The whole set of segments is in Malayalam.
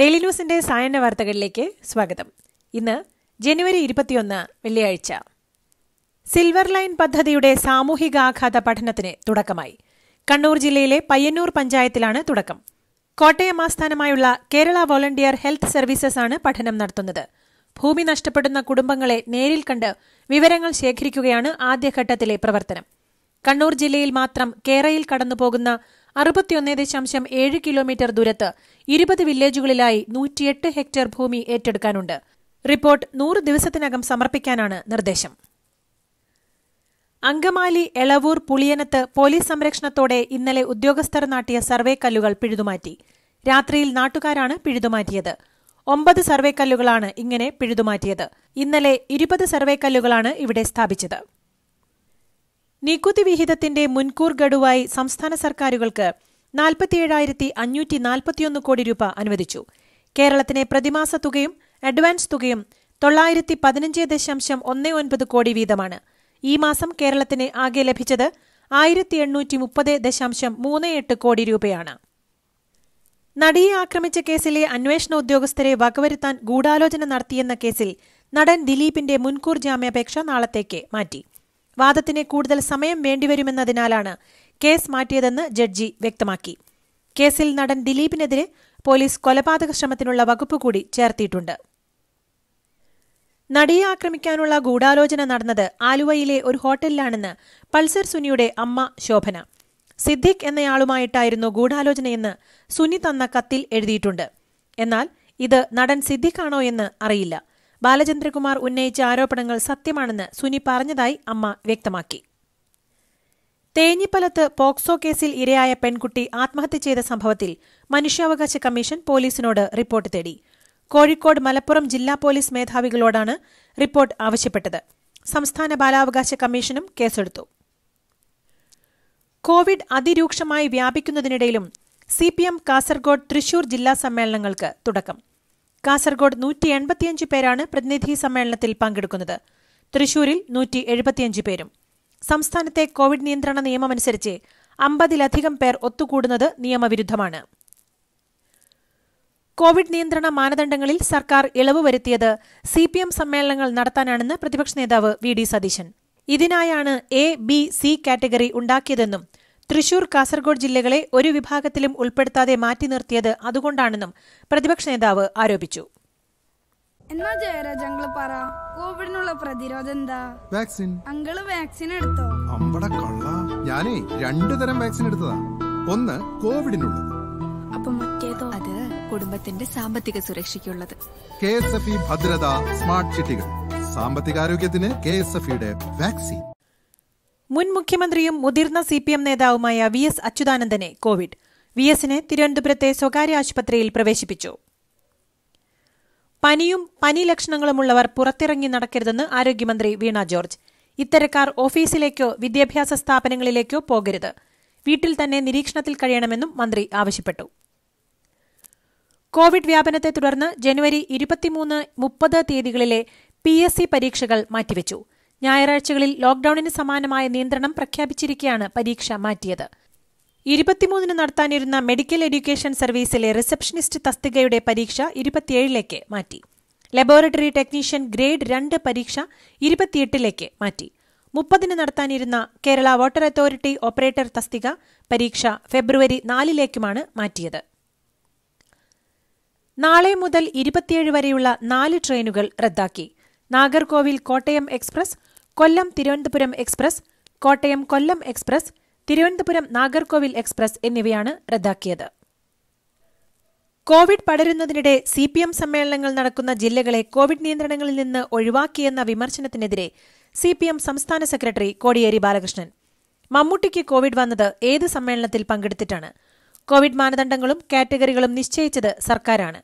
ഡെയിലി ന്യൂസിന്റെ സായന വാർത്തകളിലേക്ക് സ്വാഗതം ഇന്ന് ജനുവരി ഇരുപത്തിയൊന്ന് വെള്ളിയാഴ്ച സിൽവർ ലൈൻ പദ്ധതിയുടെ സാമൂഹികാഘാത പഠനത്തിന് തുടക്കമായി കണ്ണൂർ ജില്ലയിലെ പയ്യന്നൂർ പഞ്ചായത്തിലാണ് തുടക്കം കോട്ടയം ആസ്ഥാനമായുള്ള കേരള വോളണ്ടിയർ ഹെൽത്ത് സർവീസസ് ആണ് പഠനം നടത്തുന്നത് ഭൂമി നഷ്ടപ്പെടുന്ന കുടുംബങ്ങളെ നേരിൽ കണ്ട് വിവരങ്ങൾ ശേഖരിക്കുകയാണ് ആദ്യഘട്ടത്തിലെ പ്രവർത്തനം കണ്ണൂർ ജില്ലയിൽ മാത്രം കേരയിൽ കടന്നുപോകുന്ന അറുപത്തിയൊന്ന് ദശാംശം ഏഴ് കിലോമീറ്റർ ദൂരത്ത് ഇരുപത് വില്ലേജുകളിലായി നൂറ്റിയെട്ട് ഹെക്ടർ ഭൂമി ഏറ്റെടുക്കാനുണ്ട് റിപ്പോർട്ട് നൂറ് ദിവസത്തിനകം സമർപ്പിക്കാനാണ് നിർദ്ദേശം അങ്കമാലി എളവൂർ പുളിയനത്ത് പോലീസ് സംരക്ഷണത്തോടെ ഇന്നലെ ഉദ്യോഗസ്ഥർ നാട്ടിയ സർവേ കല്ലുകൾ പിഴുതുമാറ്റി രാത്രിയിൽ നാട്ടുകാരാണ് പിഴുതുമാറ്റിയത് ഒമ്പത് സർവേ കല്ലുകളാണ് ഇങ്ങനെ പിഴുതുമാറ്റിയത് ഇന്നലെ ഇരുപത് സർവേ കല്ലുകളാണ് ഇവിടെ സ്ഥാപിച്ചത് നികുതി വിഹിതത്തിന്റെ മുൻകൂർ ഗഡുവായി സംസ്ഥാന സർക്കാരുകൾക്ക് നാൽപ്പത്തിയേഴായിരത്തി അഞ്ഞൂറ്റി നാൽപ്പത്തിയൊന്ന് കോടി രൂപ അനുവദിച്ചു കേരളത്തിന് പ്രതിമാസ തുകയും അഡ്വാൻസ് തുകയും തൊള്ളായിരത്തി പതിനഞ്ച് ദശാംശം ഒന്ന് ഒൻപത് കോടി വീതമാണ് ഈ മാസം കേരളത്തിന് ആകെ ലഭിച്ചത് ആയിരത്തി എണ്ണൂറ്റി മുപ്പത് ദശാംശം മൂന്ന് എട്ട് കോടി രൂപയാണ് നടിയെ ആക്രമിച്ച കേസിലെ അന്വേഷണ ഉദ്യോഗസ്ഥരെ വകവരുത്താൻ ഗൂഢാലോചന നടത്തിയെന്ന കേസിൽ നടൻ ദിലീപിന്റെ മുൻകൂർ ജാമ്യാപേക്ഷ നാളത്തേക്ക് മാറ്റി വാദത്തിന് കൂടുതൽ സമയം വേണ്ടിവരുമെന്നതിനാലാണ് കേസ് മാറ്റിയതെന്ന് ജഡ്ജി വ്യക്തമാക്കി കേസിൽ നടൻ ദിലീപിനെതിരെ പോലീസ് കൊലപാതക ശ്രമത്തിനുള്ള വകുപ്പ് കൂടി ചേർത്തിയിട്ടുണ്ട് നടിയെ ആക്രമിക്കാനുള്ള ഗൂഢാലോചന നടന്നത് ആലുവയിലെ ഒരു ഹോട്ടലിലാണെന്ന് പൾസർ സുനിയുടെ അമ്മ ശോഭന സിദ്ദിഖ് എന്നയാളുമായിട്ടായിരുന്നു ഗൂഢാലോചനയെന്ന് സുനി തന്ന കത്തിൽ എഴുതിയിട്ടുണ്ട് എന്നാൽ ഇത് നടൻ സിദ്ദിഖാണോ എന്ന് അറിയില്ല ബാലചന്ദ്രകുമാർ ഉന്നയിച്ച ആരോപണങ്ങൾ സത്യമാണെന്ന് സുനി പറഞ്ഞതായി അമ്മ വ്യക്തമാക്കി തേഞ്ഞിപ്പലത്ത് പോക്സോ കേസിൽ ഇരയായ പെൺകുട്ടി ആത്മഹത്യ ചെയ്ത സംഭവത്തിൽ മനുഷ്യാവകാശ കമ്മീഷൻ പോലീസിനോട് റിപ്പോർട്ട് തേടി കോഴിക്കോട് മലപ്പുറം ജില്ലാ പോലീസ് മേധാവികളോടാണ് റിപ്പോർട്ട് ആവശ്യപ്പെട്ടത് സംസ്ഥാന ബാലാവകാശ കമ്മീഷനും കേസെടുത്തു കോവിഡ് അതിരൂക്ഷമായി വ്യാപിക്കുന്നതിനിടയിലും C P M Kasaragod Thrissur ജില്ലാ സമ്മേളനങ്ങൾക്ക് തുടക്കം കാസർഗോഡ് നൂറ്റി എൺപത്തിയഞ്ച് പേരാണ് പ്രതിനിധി സമ്മേളനത്തിൽ പങ്കെടുക്കുന്നത് തൃശൂരിൽ നൂറ്റി എഴുപത്തിയഞ്ച് പേരും സംസ്ഥാനത്തെ കോവിഡ് നിയന്ത്രണ നിയമമനുസരിച്ച് അമ്പതിലധികം പേർ ഒത്തുകൂടുന്നത് നിയമവിരുദ്ധമാണ് കോവിഡ് നിയന്ത്രണ മാനദണ്ഡങ്ങളിൽ സർക്കാർ ഇളവ് വരുത്തിയത് സി പി എം സമ്മേളനങ്ങൾ നടത്താനാണെന്ന് പ്രതിപക്ഷ നേതാവ് വി ഡി സതീശൻ ഇതിനായാണ് എ ബി സി കാറ്റഗറി ഉണ്ടാക്കിയതെന്നും തൃശൂർ കാസർഗോഡ് ജില്ലകളെ ഒരു വിഭാഗത്തിലും ഉൾപ്പെടുത്താതെ മാറ്റി നിർത്തിയത് അതുകൊണ്ടാണെന്നും പ്രതിപക്ഷ നേതാവ് ആരോപിച്ചു എന്നാ ജയരാജ് അങ്കിള് പറ കോവിഡിനുള്ള പ്രതിരോധം എന്താ വാക്സിൻ അങ്കിള് വാക്സിൻ എടുത്തോ അമ്പട കള്ള ഞാനേ രണ്ടു തരം വാക്സിൻ എടുത്തതാ ഒന്ന് കോവിഡിനുള്ളത് അപ്പൊ മറ്റേതോ അത് കുടുംബത്തിന്റെ സാമ്പത്തിക സുരക്ഷയ്ക്കുള്ളത് K S F Bhadratha smart ചിട്ടികൾ സാമ്പത്തികാരോഗ്യത്തിന് കെ എസ് എഫ് വാക്സിൻ മുൻ മുഖ്യമന്ത്രിയും മുതിർന്ന സി പി എം നേതാവുമായ വി എസ് അച്യുതാനന്ദനെ കോവിഡ് വി എസിനെ തിരുവനന്തപുരത്തെ സ്വകാര്യ ആശുപത്രിയിൽ പ്രവേശിപ്പിച്ചു പനിയും പനി ലക്ഷണങ്ങളുമുള്ളവർ പുറത്തിറങ്ങി നടക്കരുതെന്ന് ആരോഗ്യമന്ത്രി വീണ ജോർജ് ഇത്തരക്കാർ ഓഫീസിലേക്കോ വിദ്യാഭ്യാസ സ്ഥാപനങ്ങളിലേക്കോ പോകരുത് വീട്ടിൽ തന്നെ നിരീക്ഷണത്തിൽ കഴിയണമെന്നും മന്ത്രി ആവശ്യപ്പെട്ടു കോവിഡ് വ്യാപനത്തെ തുടർന്ന് ജനുവരി ഇരുപത്തിമൂന്ന് മുപ്പത് തീയതികളിലെ പി എസ് സി പരീക്ഷകൾ മാറ്റിവച്ചു ഞായറാഴ്ചകളിൽ ലോക്ഡൌണിന് സമാനമായ നിയന്ത്രണം പ്രഖ്യാപിച്ചിരിക്കെയാണ് പരീക്ഷ മാറ്റിയത് ഇരുപത്തിമൂന്നിന് നടത്താനിരുന്ന മെഡിക്കൽ എഡ്യൂക്കേഷൻ സർവീസിലെ റിസപ്ഷനിസ്റ്റ് തസ്തികയുടെ പരീക്ഷ ഇരുപത്തിയേഴിലേക്ക് മാറ്റി ലബോറട്ടറി ടെക്നീഷ്യൻ ഗ്രേഡ് രണ്ട് പരീക്ഷ ഇരുപത്തിയെട്ടിലേക്ക് മാറ്റി മുപ്പതിന് നടത്താനിരുന്ന കേരള വാട്ടർ അതോറിറ്റി ഓപ്പറേറ്റർ തസ്തിക പരീക്ഷ ഫെബ്രുവരി നാലിലേക്കുമാണ് മാറ്റിയത് നാളെ മുതൽ ഇരുപത്തിയേഴ് വരെയുള്ള നാല് ട്രെയിനുകൾ റദ്ദാക്കി Nagercoil Kottayam express Kollam Thiruvananthapuram express Kottayam Kollam express Thiruvananthapuram Nagercoil express എന്നിവയാണ് റദ്ദാക്കിയത് കോവിഡ് പടരുന്നതിനിടെ സി പി എം സമ്മേളനങ്ങൾ നടക്കുന്ന ജില്ലകളെ കോവിഡ് നിയന്ത്രണങ്ങളിൽ നിന്ന് ഒഴിവാക്കിയെന്ന വിമർശനത്തിനെതിരെ സി പി എം സംസ്ഥാന സെക്രട്ടറി കോടിയേരി ബാലകൃഷ്ണൻ മമ്മൂട്ടിക്ക് കോവിഡ് വന്നത് ഏത് സമ്മേളനത്തിൽ പങ്കെടുത്തിട്ടാണ് കോവിഡ് മാനദണ്ഡങ്ങളും കാറ്റഗറികളും നിശ്ചയിച്ചത് സർക്കാരാണ്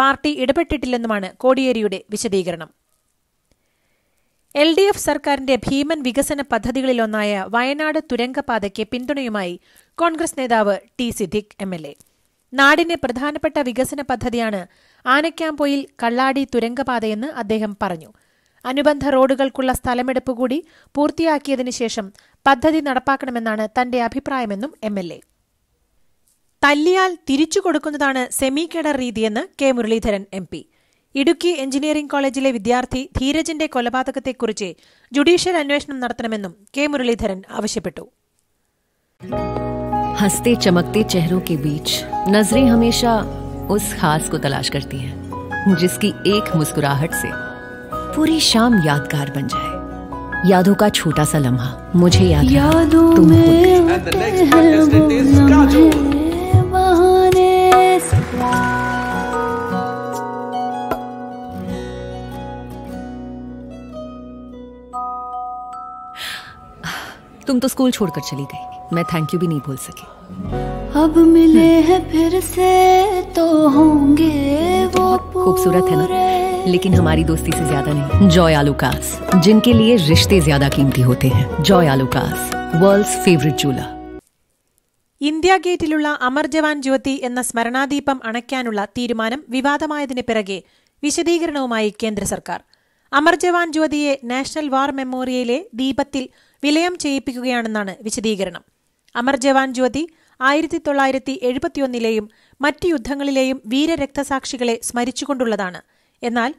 പാർട്ടി ഇടപെട്ടിട്ടില്ലെന്നുമാണ് കോടിയേരിയുടെ വിശദീകരണം എൽ ഡി എഫ് സർക്കാരിന്റെ ഭീമൻ വികസന പദ്ധതികളിലൊന്നായ വയനാട് തുരങ്കപാതയ്ക്ക് പിന്തുണയുമായി കോൺഗ്രസ് നേതാവ് T Siddique M L A നാടിന്റെ പ്രധാനപ്പെട്ട വികസന പദ്ധതിയാണ് ആനക്കാംപൊയിൽ കള്ളാടി തുരങ്കപാതയെന്ന് അദ്ദേഹം പറഞ്ഞു അനുബന്ധ റോഡുകൾക്കുള്ള സ്ഥലമെടുപ്പ് കൂടി പൂർത്തിയാക്കിയതിനു ശേഷം പദ്ധതി നടപ്പാക്കണമെന്നാണ് തന്റെ അഭിപ്രായമെന്നും എം എൽ എ തല്ലിയാൽ തിരിച്ചു കൊടുക്കുന്നതാണ് സെമി കേഡർ രീതിയെന്ന് K Muraleedharan M P Idukki engineering കോളേജിലെ വിദ്യാർത്ഥി ധീരജിന്റെ കൊലപാതകത്തെക്കുറിച്ച് ജുഡീഷ്യൽ അന്വേഷണം നടത്തണമെന്നും കെ മുരളീധരൻ ആവശ്യപ്പെട്ടു हंसते चमकते चेहरों के बीच नजरें हमेशा उस खास को तलाश करती हैं जिसकी एक मुस्कुराहट से पूरी शाम यादगार बन जाए यादों का छोटा सा लम्हा मुझे याद यादों में तुम तो स्कूल छोड़कर चली गई मैं थैंक यू भी नहीं बोल सकी अब मिले हैं फिर से तो होंगे वो खूबसूरत है ना लेकिन हमारी दोस्ती से ज्यादा नहीं जॉय आलूकास जिनके लिए रिश्ते ज्यादा कीमती होते हैं जॉय आलूकास വേൾഡ്സ് ഫേവറേറ്റ് ജൂല ഇന്ത്യ ഗേറ്റിലുള്ള അമർ ജവാൻ ജ്യോതി എന്ന സ്മരണാദീപം അണയ്ക്കാനുള്ള തീരുമാനം വിവാദമായതിന് പിറകെ വിശദീകരണവുമായി കേന്ദ്ര സർക്കാർ അമർ ജവാൻ ജ്യോതിയെ നാഷണൽ വാർ മെമ്മോറിയലിലെ ദീപത്തിൽ വിലയം ചെയ്യിപ്പിക്കുകയാണെന്നാണ് വിശദീകരണം അമർ ജവാൻ ജ്യോതി ആയിരത്തി തൊള്ളായിരത്തി എഴുപത്തിയൊന്നിലെയും മറ്റ് യുദ്ധങ്ങളിലെയും വീരരക്തസാക്ഷികളെ സ്മരിച്ചുകൊണ്ടുള്ളതാണ് എന്നാൽ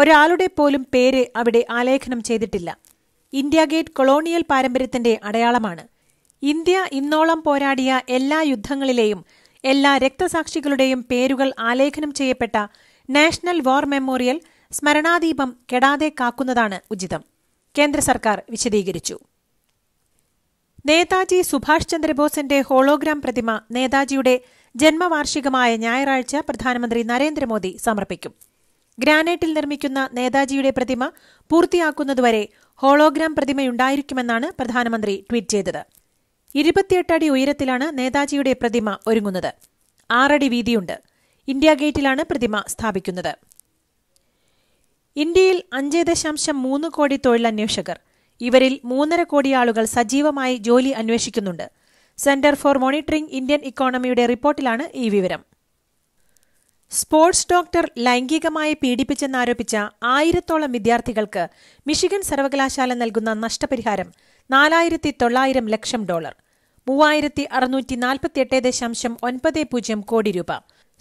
ഒരാളുടെ പോലും പേര് അവിടെ ആലേഖനം ചെയ്തിട്ടില്ല ഇന്ത്യ ഗേറ്റ് കൊളോണിയൽ പാരമ്പര്യത്തിന്റെ അടയാളമാണ് ഇന്ത്യ ഇന്നോളം പോരാടിയ എല്ലാ യുദ്ധങ്ങളിലെയും എല്ലാ രക്തസാക്ഷികളുടെയും പേരുകൾ ആലേഖനം ചെയ്യപ്പെട്ട നാഷണൽ വാർ മെമ്മോറിയൽ സ്മരണാദീപം കെടാതെ കാക്കുന്നതാണ് ഉചിതം കേന്ദ്ര സർക്കാർ വിശദീകരിച്ചു നേതാജി സുഭാഷ് ചന്ദ്രബോസിന്റെ ഹോളോഗ്രാം പ്രതിമ നേതാജിയുടെ ജന്മവാർഷികമായ ഞായറാഴ്ച പ്രധാനമന്ത്രി നരേന്ദ്രമോദി സമർപ്പിക്കും ഗ്രാനൈറ്റിൽ നിർമ്മിക്കുന്ന നേതാജിയുടെ പ്രതിമ പൂർത്തിയാക്കുന്നതുവരെ ഹോളോഗ്രാം പ്രതിമയുണ്ടായിരിക്കുമെന്നാണ് പ്രധാനമന്ത്രി ട്വീറ്റ് ചെയ്തത് ഇരുപത്തിയെട്ടടി അടി ഉയരത്തിലാണ് നേതാജിയുടെ പ്രതിമ ഒരുങ്ങുന്നത് ആറടി വീതിയുണ്ട് ഇന്ത്യ ഗേറ്റിലാണ് പ്രതിമ സ്ഥാപിക്കുന്നത് ഇന്ത്യയിൽ അഞ്ച് ദശാംശം മൂന്ന് കോടി തൊഴിലന്വേഷകർ ഇവരിൽ മൂന്നര കോടി ആളുകൾ സജീവമായി ജോലി അന്വേഷിക്കുന്നുണ്ട് സെന്റർ ഫോർ മോണിറ്ററിംഗ് ഇന്ത്യൻ ഇക്കോണമിയുടെ റിപ്പോർട്ടിലാണ് ഈ വിവരം സ്പോർട്സ് ഡോക്ടർ ലൈംഗികമായി പീഡിപ്പിച്ചെന്നാരോപിച്ച ആയിരത്തോളം വിദ്യാർത്ഥികൾക്ക് മിഷിഗൻ സർവകലാശാല നൽകുന്ന നഷ്ടപരിഹാരം നാലായിരത്തി തൊള്ളായിരം ലക്ഷം ഡോളർ മൂവായിരത്തി അറുന്നൂറ്റി നാൽപ്പത്തിയെട്ട് ദശാംശം ഒൻപത് പൂജ്യം കോടി രൂപ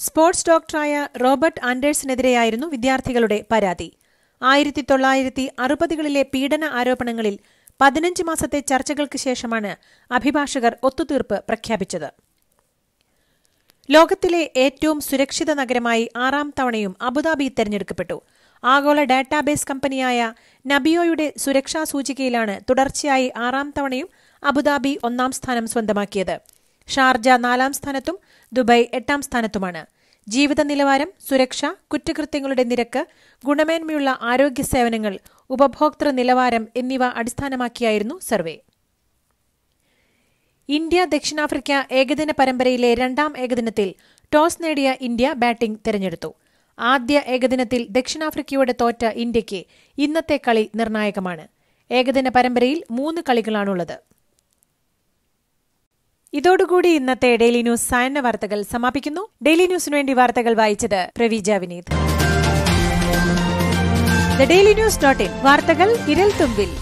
സ്പോർട്സ് ഡോക്ടറായ റോബർട്ട് ആൻഡേഴ്സിനെതിരെയായിരുന്നു വിദ്യാർത്ഥികളുടെ പരാതി ആയിരത്തി തൊള്ളായിരത്തി അറുപതുകളിലെ പീഡന ആരോപണങ്ങളിൽ പതിനഞ്ച് മാസത്തെ ചർച്ചകൾക്ക് ശേഷമാണ് അഭിഭാഷകർ ഒത്തുതീർപ്പ് പ്രഖ്യാപിച്ചത് ലോകത്തിലെ ഏറ്റവും സുരക്ഷിത നഗരമായി ആറാം തവണയും അബുദാബി തെരഞ്ഞെടുക്കപ്പെട്ടു ആഗോള ഡാറ്റാബേസ് കമ്പനിയായ നബിയോയുടെ സുരക്ഷാ സൂചികയിലാണ് തുടർച്ചയായി ആറാം തവണയും അബുദാബി ഒന്നാം സ്ഥാനം സ്വന്തമാക്കിയത് ഷാർജ നാലാം സ്ഥാനത്തും ദുബായ് എട്ടാം സ്ഥാനത്തുമാണ് ജീവിത നിലവാരം സുരക്ഷ കുറ്റകൃത്യങ്ങളുടെ നിരക്ക് ഗുണമേന്മയുള്ള ആരോഗ്യ സേവനങ്ങൾ ഉപഭോക്തൃ നിലവാരം എന്നിവ അടിസ്ഥാനമാക്കിയായിരുന്നു സർവേ ഇന്ത്യ ദക്ഷിണാഫ്രിക്ക ഏകദിന പരമ്പരയിലെ രണ്ടാം ഏകദിനത്തിൽ ടോസ് നേടിയ ഇന്ത്യ ബാറ്റിംഗ് തെരഞ്ഞെടുത്തു ആദ്യ ഏകദിനത്തിൽ ദക്ഷിണാഫ്രിക്കയോട് തോറ്റ ഇന്ത്യയ്ക്ക് ഇന്നത്തെ കളി നിർണായകമാണ് ഏകദിന പരമ്പരയിൽ മൂന്ന് കളികളാണുള്ളത് ഇതോടുകൂടി ഇന്നത്തെ ഡെയിലി ന്യൂസ് സായന്ന വാർത്തകൾ സമാപിക്കുന്നു ഡെയിലി ന്യൂസിനു വേണ്ടി വാർത്തകൾ വായിച്ചത് Praveeja Vineeth daily news dot in വാർത്തകൾ ഇരൽ തുമ്പിൽ